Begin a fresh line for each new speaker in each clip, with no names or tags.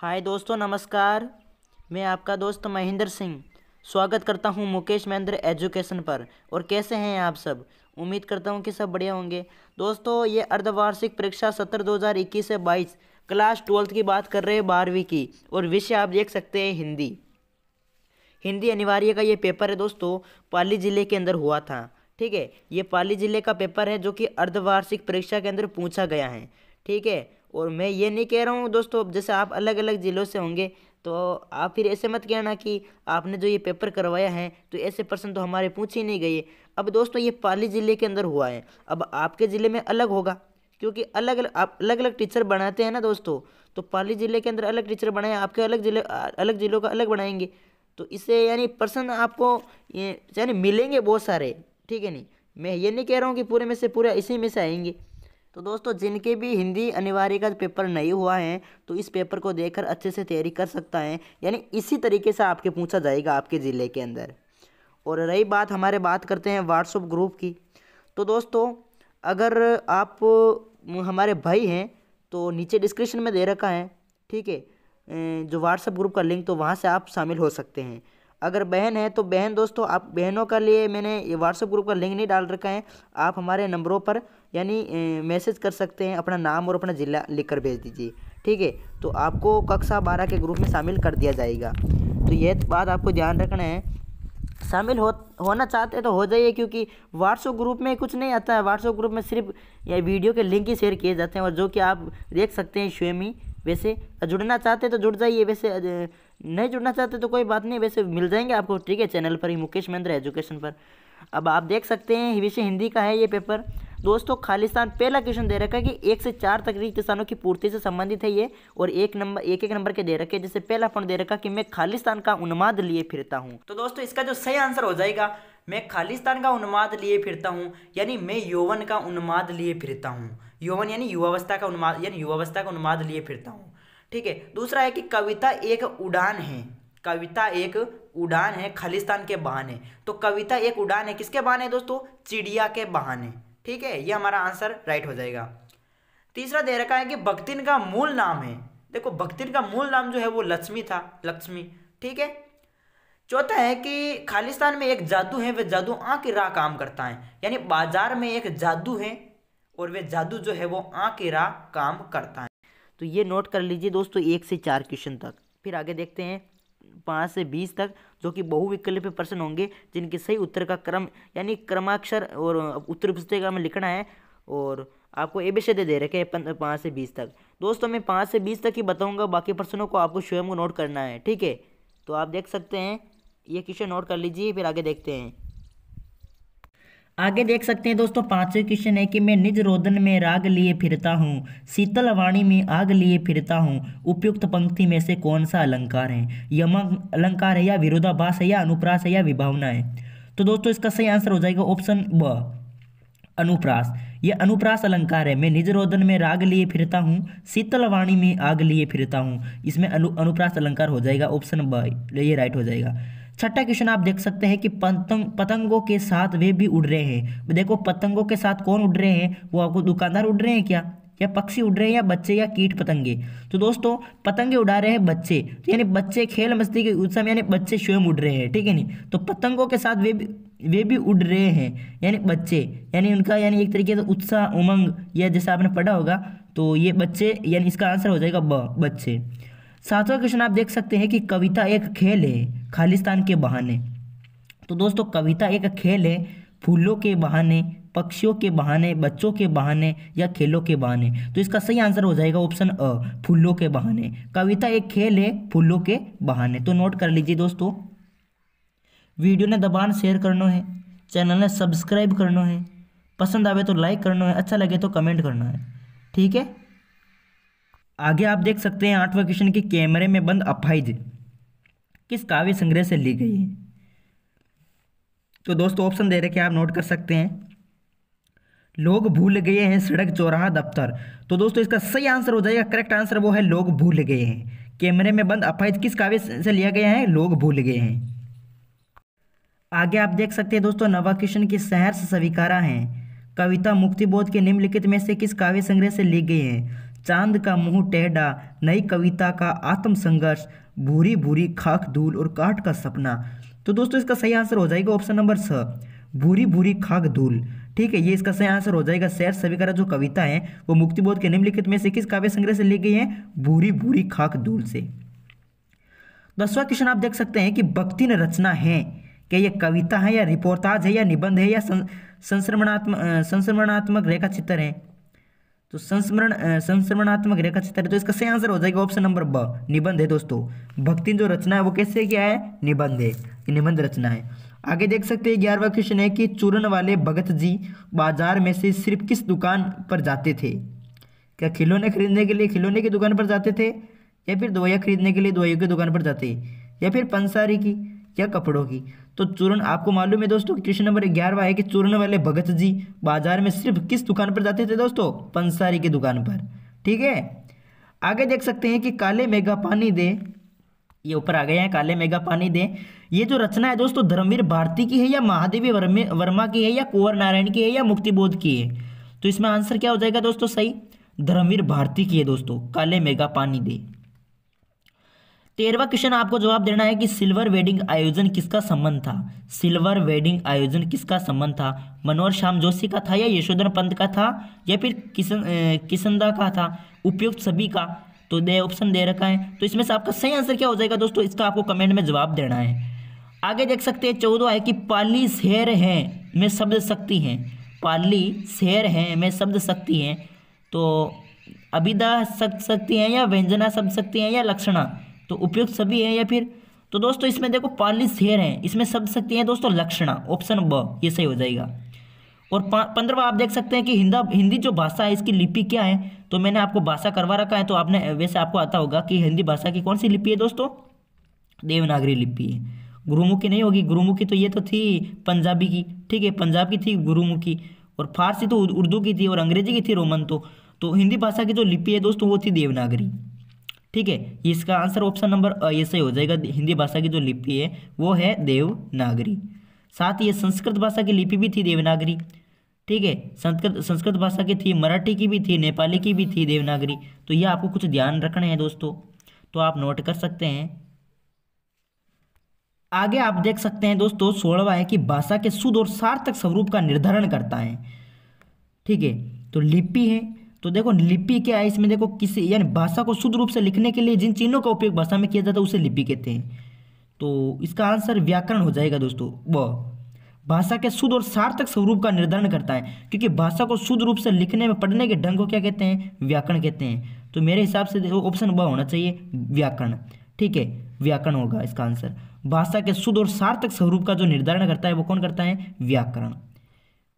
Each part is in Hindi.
हाय दोस्तों नमस्कार मैं आपका दोस्त महेंद्र सिंह स्वागत करता हूं मुकेश महेंद्र एजुकेशन पर और कैसे हैं आप सब उम्मीद करता हूं कि सब बढ़िया होंगे दोस्तों ये अर्धवार्षिक परीक्षा सत्र 2021 से 22 क्लास ट्वेल्थ की बात कर रहे हैं बारहवीं की और विषय आप देख सकते हैं हिंदी हिंदी अनिवार्य का ये पेपर है दोस्तों पाली ज़िले के अंदर हुआ था ठीक है ये पाली ज़िले का पेपर है जो कि अर्धवार्षिक परीक्षा के अंदर पूछा गया है ठीक है और मैं ये नहीं कह रहा हूँ दोस्तों जैसे आप अलग अलग ज़िलों से होंगे तो आप फिर ऐसे मत कहना कि आपने जो ये पेपर करवाया है तो ऐसे प्रश्न तो हमारे पूछ ही नहीं गए अब दोस्तों ये पाली ज़िले के अंदर हुआ है अब आपके ज़िले में अलग होगा क्योंकि अलग अलग आप अलग अलग टीचर बनाते हैं ना दोस्तों तो पाली ज़िले के अंदर अलग टीचर बनाए आपके अलग ज़िले अलग ज़िलों का अलग बनाएंगे तो इससे यानी पर्सन आपको यानी मिलेंगे बहुत सारे ठीक है नहीं मैं ये नहीं कह रहा हूँ कि पूरे में से पूरा इसी में से आएंगे तो दोस्तों जिनके भी हिंदी अनिवार्य का पेपर नहीं हुआ है तो इस पेपर को देखकर अच्छे से तैयारी कर सकता है यानी इसी तरीके से आपके पूछा जाएगा आपके ज़िले के अंदर और रही बात हमारे बात करते हैं व्हाट्सअप ग्रुप की तो दोस्तों अगर आप हमारे भाई हैं तो नीचे डिस्क्रिप्शन में दे रखा है ठीक है जो व्हाट्सअप ग्रुप का लिंक तो वहाँ से आप शामिल हो सकते हैं अगर बहन है तो बहन दोस्तों आप बहनों का लिए मैंने व्हाट्सएप ग्रुप का लिंक नहीं डाल रखा है आप हमारे नंबरों पर यानी मैसेज कर सकते हैं अपना नाम और अपना ज़िला लिख कर भेज दीजिए ठीक है तो आपको कक्षा बारह के ग्रुप में शामिल कर दिया जाएगा तो यह बात आपको ध्यान रखना है शामिल हो होना चाहते हैं तो हो जाइए क्योंकि व्हाट्सअप ग्रुप में कुछ नहीं आता है व्हाट्सअप ग्रुप में सिर्फ या वीडियो के लिंक ही शेयर किए जाते हैं और जो कि आप देख सकते हैं स्वयं ही वैसे जुड़ना चाहते हैं तो जुड़ जाइए वैसे नहीं जुड़ना चाहते तो कोई बात नहीं वैसे मिल जाएंगे आपको ठीक है चैनल पर ही मुकेश महेंद्र एजुकेशन पर अब आप देख सकते हैं विषय हिंदी का है ये पेपर दोस्तों खालिस्तान पहला क्वेश्चन दे रखा है कि एक से चार तक किसानों की पूर्ति से संबंधित है ये और एक नंबर एक एक नंबर के दे रखे जैसे पहला पॉइंट दे रखा कि मैं खालिस्तान का उन्माद लिए फिरता हूँ तो दोस्तों इसका जो सही आंसर हो जाएगा मैं खालिस्तान का उन्माद लिए फिरता हूँ यानी मैं यौवन का उन्माद लिए फिरता हूँ यौवन यानी युवावस्था का उन्माद यानी युवावस्था का उन्माद लिए फिरता हूँ ठीक है दूसरा है कि कविता एक उड़ान है कविता एक उड़ान है खालिस्तान के बहाने तो कविता एक उड़ान है किसके बहाने दोस्तों चिड़िया के बहाने ठीक है ये हमारा आंसर राइट हो जाएगा तीसरा दे रखा है कि भक्तिन का मूल नाम है देखो भक्तिन का मूल नाम जो है वो लक्ष्मी था लक्ष्मी ठीक है चौथा है कि खालिस्तान में एक जादू है वह जादू आँख राह काम करता है यानी बाजार में एक जादू है और वह जादू जो है वो आँख राह काम करता है तो ये नोट कर लीजिए दोस्तों एक से चार क्वेश्चन तक फिर आगे देखते हैं पाँच से बीस तक जो कि बहुविकल्प प्रश्न होंगे जिनके सही उत्तर का क्रम यानी क्रमाक्षर और उत्तर पुस्तिका में लिखना है और आपको ए बी दे, दे रखे हैं पाँच से बीस तक दोस्तों मैं पाँच से बीस तक ही बताऊंगा बाकी प्रश्नों को आपको स्वयं को नोट करना है ठीक है तो आप देख सकते हैं ये क्वेश्चन नोट कर लीजिए फिर आगे देखते हैं आगे देख सकते हैं दोस्तों पांचवें क्वेश्चन है कि मैं निज रोदन में राग लिए फिरता हूँ शीतल वाणी में आग लिए फिरता हूँ उपयुक्त पंक्ति में से कौन सा अलंकार है यम अलंकार है या विरोधाभास है या अनुप्रास है या विभावना है तो दोस्तों इसका सही आंसर हो जाएगा ऑप्शन ब अनुप्रास ये अनुप्रास अलंकार है मैं निज रोदन में राग लिए फिरता हूँ शीतल वाणी में आग लिए फिरता हूँ इसमें अनु अनुप्रास अलंकार हो जाएगा ऑप्शन ब ये राइट हो जाएगा छठा क्वेश्चन आप देख सकते हैं कि पतंग पतंगों के साथ वे भी उड़ रहे हैं देखो पतंगों के साथ कौन उड़ रहे हैं वो आपको दुकानदार उड़ रहे हैं क्या या पक्षी उड़ रहे हैं या बच्चे या कीट पतंगे तो दोस्तों पतंगे उड़ा रहे हैं बच्चे तो यानी बच्चे खेल मस्ती के उत्सव यानी बच्चे स्वयं उड़ रहे हैं ठीक है नहीं तो पतंगों के साथ वे भी वे भी उड़ रहे हैं यानी बच्चे यानी उनका यानी एक तरीके से उत्साह उमंग या जैसा आपने पढ़ा होगा तो ये बच्चे यानी इसका आंसर हो जाएगा ब बच्चे सातवां क्वेश्चन आप देख सकते हैं कि कविता एक खेल है खालिस्तान के बहाने तो दोस्तों कविता एक खेल है फूलों के बहाने पक्षियों के बहाने बच्चों के बहाने या खेलों के बहाने तो इसका सही आंसर हो जाएगा ऑप्शन अ फूलों के बहाने कविता एक खेल है फूलों के बहाने तो नोट कर लीजिए दोस्तों वीडियो ने दबान शेयर करना है चैनल ने सब्सक्राइब करना है पसंद आवे तो लाइक करना है अच्छा लगे तो कमेंट करना है ठीक है आगे आप देख सकते हैं आठवां क्वेश्चन की कैमरे में बंद अफाइज किस काव्य संग्रह से ली गई है तो दोस्तों ऑप्शन दे रखे आप नोट कर सकते हैं लोग भूल गए हैं सड़क चौराहा दफ्तर तो दोस्तों इसका सही आंसर हो जाएगा करेक्ट आंसर वो है लोग भूल गए हैं कैमरे में बंद अफाइज किस काव्य से लिया गया है लोग भूल गए हैं आगे आप देख सकते हैं दोस्तों नवा क्वेश्चन की सहर्ष स्वीकारा है कविता मुक्तिबोध के निम्नलिखित में से किस काव्य संग्रह से ली गई है चांद का मुंह टेढ़ा नई कविता का आत्म संघर्ष भूरी भूरी खाक धूल और काट का सपना तो दोस्तों इसका सही आंसर हो जाएगा ऑप्शन नंबर छ भूरी भूरी खाक धूल ठीक है ये इसका सही आंसर हो जाएगा सैर सविकारा जो कविता है वो मुक्तिबोध के निम्नलिखित में से किस काव्य संग्रह से ली गई है भूरी भूरी खाक धूल से दसवा क्वेश्चन आप देख सकते हैं कि भक्ति ने रचना है क्या यह कविता है या रिपोर्टाज है या निबंध है या संश्रमणात्मक संश्रमणात्मक रेखा चित्र है तो संस्मरण संस्मरणात्मक रेखा चित्र है तो इसका सही आंसर हो जाएगा ऑप्शन नंबर ब निबंध है दोस्तों भक्ति जो रचना है वो कैसे क्या है निबंध है निबंध रचना है आगे देख सकते हैं ग्यारहवा क्वेश्चन है कि चूरन वाले भगत जी बाजार में से सिर्फ किस दुकान पर जाते थे क्या खिलौने खरीदने के लिए खिलौने की दुकान पर जाते थे या फिर दवाइयाँ खरीदने के लिए दवाइयों की दुकान पर जाते या फिर पंसारी की या कपड़ों की तो चूर्ण आपको मालूम है दोस्तों क्वेश्चन नंबर ग्यारह है कि चूरन वाले भगत जी बाजार में सिर्फ किस दुकान पर जाते थे दोस्तों पंसारी की दुकान पर ठीक है आगे देख सकते हैं कि काले मेघा पानी दे ये ऊपर आ गए हैं काले मेघा पानी दे ये जो रचना है दोस्तों धर्मवीर भारती की है या महादेवी वर्मा की है या कुंवर नारायण की है या मुक्तिबोध की है तो इसमें आंसर क्या हो जाएगा दोस्तों सही धर्मवीर भारती की है दोस्तों काले मेगा पानी दे तेरहवा क्वेश्चन आपको जवाब देना है कि सिल्वर वेडिंग आयोजन किसका संबंध था सिल्वर वेडिंग आयोजन किसका संबंध था मनोहर श्याम जोशी का था या यशोधर पंत का था या फिर किशन किशनदा का था उपयुक्त सभी का तो दे ऑप्शन दे रखा है तो इसमें से आपका सही आंसर क्या हो जाएगा दोस्तों इसका आपको कमेंट में जवाब देना है आगे देख सकते हैं चौदह है कि पाली शेर है में शब्द शक्ति है पाली शेर है में शब्द शक्ति है तो अभिदा शब्द शक्ति है या व्यंजना शब्द शक्ति है या लक्षणा तो उपयुक्त सभी हैं या फिर तो दोस्तों इसमें देखो पालिस हेयर हैं इसमें शब्द शक्ति हैं दोस्तों लक्षणा ऑप्शन ब ये सही हो जाएगा और पंद्रवा आप देख सकते हैं कि हिंदा हिंदी जो भाषा है इसकी लिपि क्या है तो मैंने आपको भाषा करवा रखा है तो आपने वैसे आपको आता होगा कि हिंदी भाषा की कौन सी लिपि है दोस्तों देवनागरी लिपि है गुरुमुखी नहीं होगी गुरुमुखी तो ये तो थी पंजाबी की ठीक है पंजाब की थी गुरुमुखी और फारसी तो उर्दू की थी और अंग्रेजी की थी रोमन तो, तो हिंदी भाषा की जो लिपि है दोस्तों वो थी देवनागरी ठीक है इसका आंसर ऑप्शन नंबर ए ये सही हो जाएगा हिंदी भाषा की जो लिपि है वो है देवनागरी साथ ही संस्कृत भाषा की लिपि भी थी देवनागरी ठीक है संस्कृत संस्कृत भाषा की थी मराठी की भी थी नेपाली की भी थी देवनागरी तो ये आपको कुछ ध्यान रखना है दोस्तों तो आप नोट कर सकते हैं आगे आप देख सकते हैं दोस्तों सोलवा है कि भाषा के शुद्ध और सार्थक स्वरूप का निर्धारण करता है ठीक है तो लिपि है तो देखो लिपि क्या है इसमें देखो किसी यानी भाषा को शुद्ध रूप से लिखने के लिए जिन चिन्हों का उपयोग भाषा में किया जाता है उसे लिपि कहते हैं तो इसका आंसर व्याकरण हो जाएगा दोस्तों ब भाषा के शुद्ध और सार्थक स्वरूप का निर्धारण करता है क्योंकि भाषा को शुद्ध रूप से लिखने में पढ़ने के ढंग को क्या कहते हैं व्याकरण कहते हैं तो मेरे हिसाब से ऑप्शन ब होना चाहिए व्याकरण ठीक है व्याकरण होगा इसका आंसर भाषा के शुद्ध और सार्थक स्वरूप का जो निर्धारण करता है वो कौन करता है व्याकरण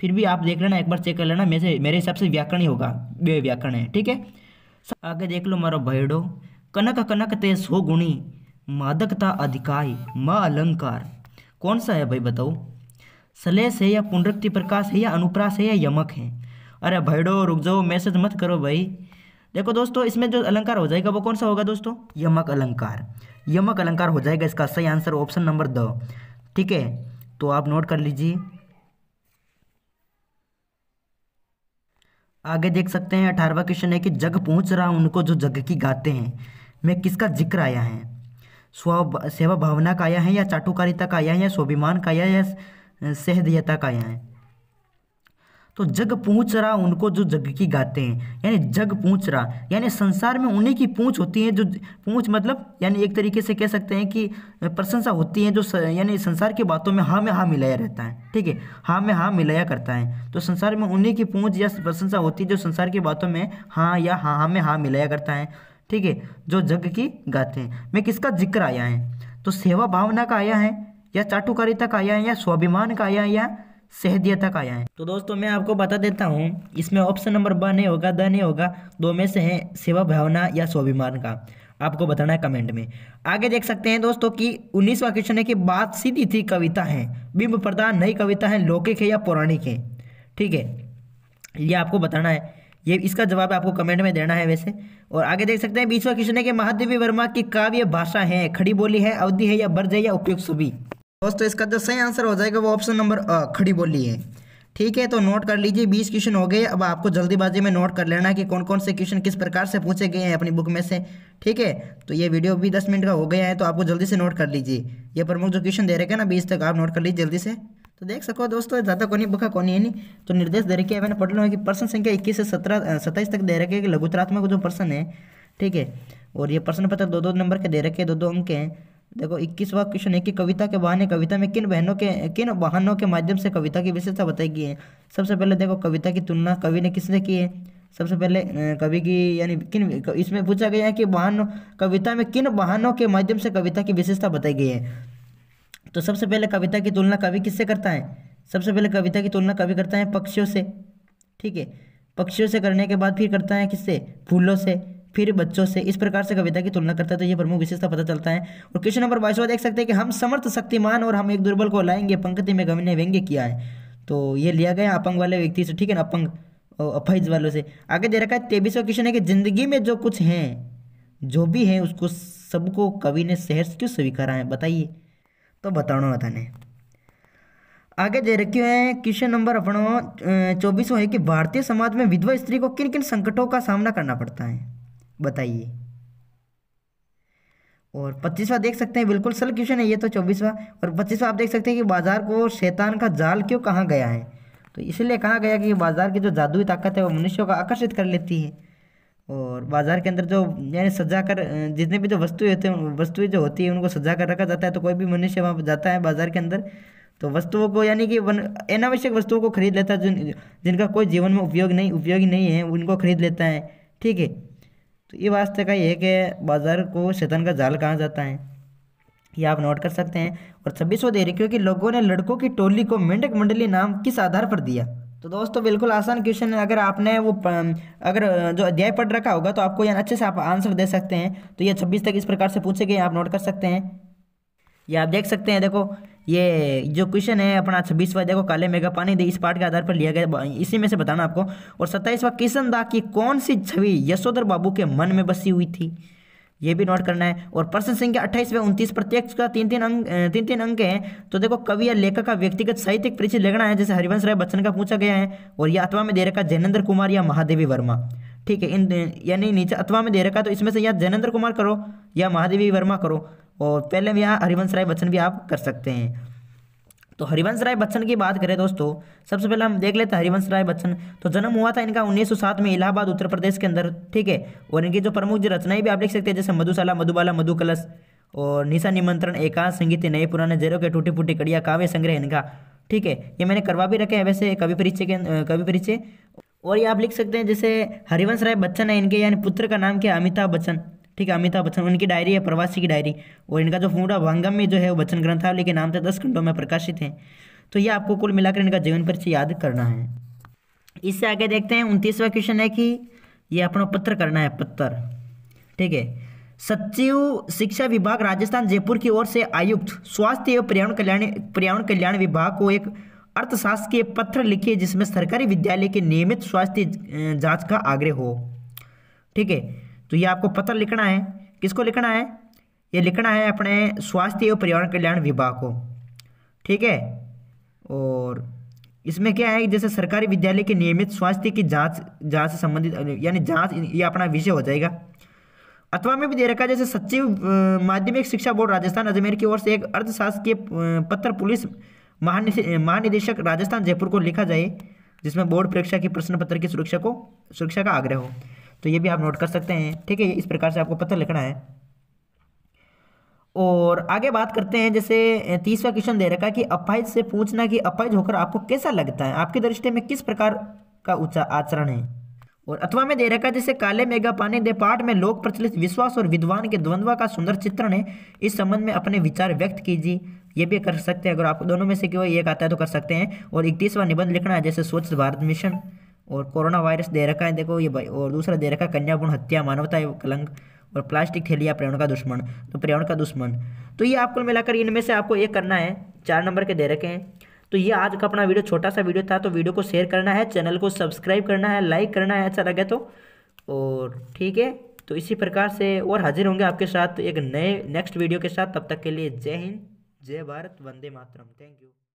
फिर भी आप देख लेना एक बार चेक कर लेना मेरे मेरे हिसाब से व्याकरण ही होगा वे व्याकरण है ठीक है आगे देख लो मारो भैडो कनक कनक ते सो गुणी मादकता अधिकाय म अलंकार कौन सा है भाई बताओ सलेस है या पुनरक्ति प्रकाश है या अनुप्रास है या यमक है अरे भैडो रुक जाओ मैसेज मत करो भाई देखो दोस्तों इसमें जो अलंकार हो जाएगा वो कौन सा होगा दोस्तों यमक अलंकार यमक अलंकार हो जाएगा इसका सही आंसर ऑप्शन नंबर द ठीक है तो आप नोट कर लीजिए आगे देख सकते हैं अठारहवा क्वेश्चन है कि जग पहुँच रहा उनको जो जग की गाते हैं में किसका जिक्र आया है स्व सेवा भावना का आया है या चाटुकारिता का आया है या स्वाभिमान का आया है या सहदयता का आया है तो जग पूछ रहा उनको जो जग की गाते हैं यानी जग पूछ रहा यानी संसार में उन्हीं की पूछ होती है जो पूछ मतलब यानी एक तरीके से कह सकते हैं कि प्रशंसा होती है जो यानी संसार की बातों में हाँ में हाँ मिलाया रहता है ठीक है हाँ में हाँ मिलाया करता है तो संसार में उन्हीं की पूछ या प्रशंसा होती है जो संसार की बातों में हाँ या हाँ हाँ में हाँ मिलाया करता है ठीक है जो जग की गाते हैं मैं किसका जिक्र आया है तो सेवा भावना का आया है या चाटुकारिता का आया है या स्वाभिमान का आया है या सहदिया तक आया है तो दोस्तों मैं आपको बता देता हूँ इसमें ऑप्शन नंबर ब नहीं होगा द नहीं होगा दो में से है सेवा भावना या स्वाभिमान का आपको बताना है कमेंट में आगे देख सकते हैं दोस्तों कि उन्नीसवा क्वेश्चन है कि बात सीधी थी कविता है बिंब प्रदान नई कविता है लौकिक है या पौराणिक है ठीक है ये आपको बताना है ये इसका जवाब आपको कमेंट में देना है वैसे और आगे देख सकते हैं बीसवा क्वेश्चन है कि महादेवी वर्मा की काव्य भाषा है खड़ी बोली है अवधि है या बर्ज है या उपयुक्त सुबी दोस्तों इसका जो सही आंसर हो जाएगा वो ऑप्शन नंबर खड़ी बोली है ठीक है तो नोट कर लीजिए बीस क्वेश्चन हो गए अब आपको जल्दीबाजी में नोट कर लेना कि कौन कौन से क्वेश्चन किस प्रकार से पूछे गए हैं अपनी बुक में से ठीक है तो ये वीडियो भी दस मिनट का हो गया है तो आपको जल्दी से नोट कर लीजिए ये प्रमुख जो क्वेश्चन दे रखे हैं ना बीस तक आप नोट कर लीजिए जल्दी से तो देख सको दोस्तों ज़्यादा कोनी बुखा कोनी है नहीं तो निर्देश दे रखे हैं मैंने पढ़ लो है कि पर्सन संख्या इक्कीस से सत्रह सत्ताईस तक दे रखे कि लघुतरात्मक जो प्रश्न है ठीक है और ये प्रश्न पत्र दो दो नंबर के दे रखे दो दो अंक हैं देखो इक्कीसवा क्वेश्चन है कि कविता के बहाने कविता में किन बहनों के किन वाहनों के माध्यम से कविता की विशेषता बताई गई है सबसे पहले देखो कविता की तुलना कवि ने किसने की है सबसे पहले कवि की यानी किन इसमें पूछा गया है कि वाहन कविता में किन वाहनों के माध्यम से कविता की विशेषता बताई गई है तो सबसे पहले कविता की तुलना कवि किससे करता है सबसे पहले कविता की तुलना कवि करता है पक्षियों से ठीक है पक्षियों से करने के बाद फिर करता है किससे फूलों से फिर बच्चों से इस प्रकार से कविता की तुलना करता है तो ये प्रमुख विशेषता पता चलता है और क्वेश्चन नंबर बाईस देख सकते हैं कि हम समर्थ शक्तिमान और हम एक दुर्बल को लाएंगे पंक्ति में कवि ने व्यंग्य किया है तो ये लिया गया अपंग वाले व्यक्ति से ठीक है ना अपंग अफैज वालों से आगे दे रखा है तेबीसवा क्वेश्चन है कि जिंदगी में जो कुछ है जो भी है उसको सबको कवि ने सहर्ष क्यों स्वीकारा है बताइए तो बताना बताने आगे दे रखे हैं क्वेश्चन नंबर अपनों चौबीसवा है कि भारतीय समाज में विधवा स्त्री को किन किन संकटों का सामना करना पड़ता है बताइए और पच्चीसवा देख सकते हैं बिल्कुल सल क्वेश्चन है ये तो चौबीसवा और पच्चीसवा आप देख सकते हैं कि बाजार को शैतान का जाल क्यों कहा गया है तो इसलिए कहा गया कि बाजार की जो जादुई ताकत है वो मनुष्यों को आकर्षित कर लेती है और बाजार के अंदर जो यानी सजा कर जितने भी जो वस्तुएं होते हैं वस्तुएं जो होती है उनको सजा कर रखा जाता है तो कोई भी मनुष्य वहाँ जाता है बाजार के अंदर तो वस्तुओं को यानी कि वन अनावश्यक वस्तुओं को खरीद लेता है जिन जिनका कोई जीवन में उपयोग नहीं उपयोगी नहीं है उनको खरीद लेता है ठीक है तो ये वास्ते का ये कि बाज़ार को शैतान का जाल कहा जाता है ये आप नोट कर सकते हैं और छब्बीसों दे रही क्योंकि लोगों ने लड़कों की टोली को मेंढक मंडली नाम किस आधार पर दिया तो दोस्तों बिल्कुल आसान क्वेश्चन है अगर आपने वो अगर जो अध्याय पढ़ रखा होगा तो आपको यहाँ अच्छे से आप आंसर दे सकते हैं तो ये छब्बीस तक इस प्रकार से पूछे गए आप नोट कर सकते हैं ये आप देख सकते हैं देखो ये जो क्वेश्चन है अपना छब्बीसवा देखो काले मेघा पानी दे इस पाठ के आधार पर लिया गया इसी में से बताना आपको और सत्ताईसवा किशन दा की कौन सी छवि यशोधर बाबू के मन में बसी हुई थी ये भी नोट करना है और प्रश्न संख्या अट्ठाईस व उनतीस प्रत्यक्ष का तीन तीन अंक तीन तीन अंक हैं तो देखो कवि या लेखक का व्यक्तिगत साहित्यिक परिचय लिखना है जैसे हरिवंश राय बच्चन का पूछा गया है और यह अथवा में दे रखा जैनेन्द्र कुमार या महादेवी वर्मा ठीक है इन यानी नीचे अथवा में दे रखा तो इसमें से या जैनेन्द्र कुमार करो या महादेवी वर्मा करो और पहले भी यहाँ हरिवंश राय बच्चन भी आप कर सकते हैं तो हरिवंश राय बच्चन की बात करें दोस्तों सबसे पहले हम देख लेते हैं हरिवंश राय बच्चन तो जन्म हुआ था इनका 1907 में इलाहाबाद उत्तर प्रदेश के अंदर ठीक है और इनकी जो प्रमुख जो रचनाएं भी आप लिख सकते हैं जैसे मधुशाला मधुबाला मधुकलश और निशा निमंत्रण एकांत संगीत नए पुराने जेरो के टूटी फूटी कड़िया काव्य संग्रह इनका ठीक है ये मैंने करवा भी रखे हैं वैसे कवि परिचय के कवि परिचय और ये आप लिख सकते हैं जैसे हरिवंश राय बच्चन है इनके यानी पुत्र का नाम क्या अमिताभ बच्चन ठीक है अमिताभ बच्चन उनकी डायरी है प्रवासी की डायरी और इनका जो फूटा भांगम में जो है वो बच्चन ग्रंथावली के नाम से दस खंडों में प्रकाशित है तो ये आपको कुल मिलाकर इनका जीवन परिचय याद करना है इससे आगे देखते हैं उनतीसवा क्वेश्चन है कि ये अपना पत्र करना है पत्र ठीक है सचिव शिक्षा विभाग राजस्थान जयपुर की ओर से आयुक्त स्वास्थ्य एवं पर्यावरण कल्याण पर्यावरण कल्याण विभाग को एक अर्थशास्त्र के पत्र लिखे जिसमें सरकारी विद्यालय के नियमित स्वास्थ्य जांच का आग्रह हो ठीक है तो ये आपको पत्र लिखना है किसको लिखना है ये लिखना है अपने स्वास्थ्य एवं पर्यावरण कल्याण विभाग को ठीक है और इसमें क्या है जैसे सरकारी विद्यालय के नियमित स्वास्थ्य की जांच जांच से संबंधित यानी जांच ये अपना विषय हो जाएगा अथवा में भी दे रखा है जैसे सचिव माध्यमिक शिक्षा बोर्ड राजस्थान अजमेर की ओर से एक अर्थशास्त्र के पत्र पुलिस महानिदेशक राजस्थान जयपुर को लिखा जाए जिसमें बोर्ड परीक्षा के प्रश्न पत्र की सुरक्षा को सुरक्षा का आग्रह हो तो ये भी आप नोट कर सकते हैं ठीक है इस प्रकार से आपको पत्र लिखना है और आगे बात करते हैं जैसे तीसरा क्वेश्चन दे रखा है कि अपाइज से पूछना कि अपाइज होकर आपको कैसा लगता है आपकी दृष्टि में किस प्रकार का उच्चा आचरण है और अथवा में दे रखा है जैसे काले मेगा पानी दे पाठ में लोक प्रचलित विश्वास और विद्वान के द्वंद्व का सुंदर चित्रण है इस संबंध में अपने विचार व्यक्त कीजिए ये भी कर सकते हैं अगर आपको दोनों में से कोई एक आता है तो कर सकते हैं और इकतीसवा निबंध लिखना है जैसे स्वच्छ भारत मिशन और कोरोना वायरस दे रखा है देखो ये भाई और दूसरा दे रखा है कन्यापूर्ण हत्या मानवता कलंक और प्लास्टिक थैलिया पर्यावरण का दुश्मन तो पर्यावरण का दुश्मन तो ये आपको मिलाकर इनमें से आपको एक करना है चार नंबर के दे रखे हैं तो ये आज का अपना वीडियो छोटा सा वीडियो था तो वीडियो को शेयर करना है चैनल को सब्सक्राइब करना है लाइक करना है अच्छा लगे तो और ठीक है तो इसी प्रकार से और हाजिर होंगे आपके साथ एक नए नेक्स्ट वीडियो के साथ तब तक के लिए जय हिंद जय भारत वंदे मातरम थैंक यू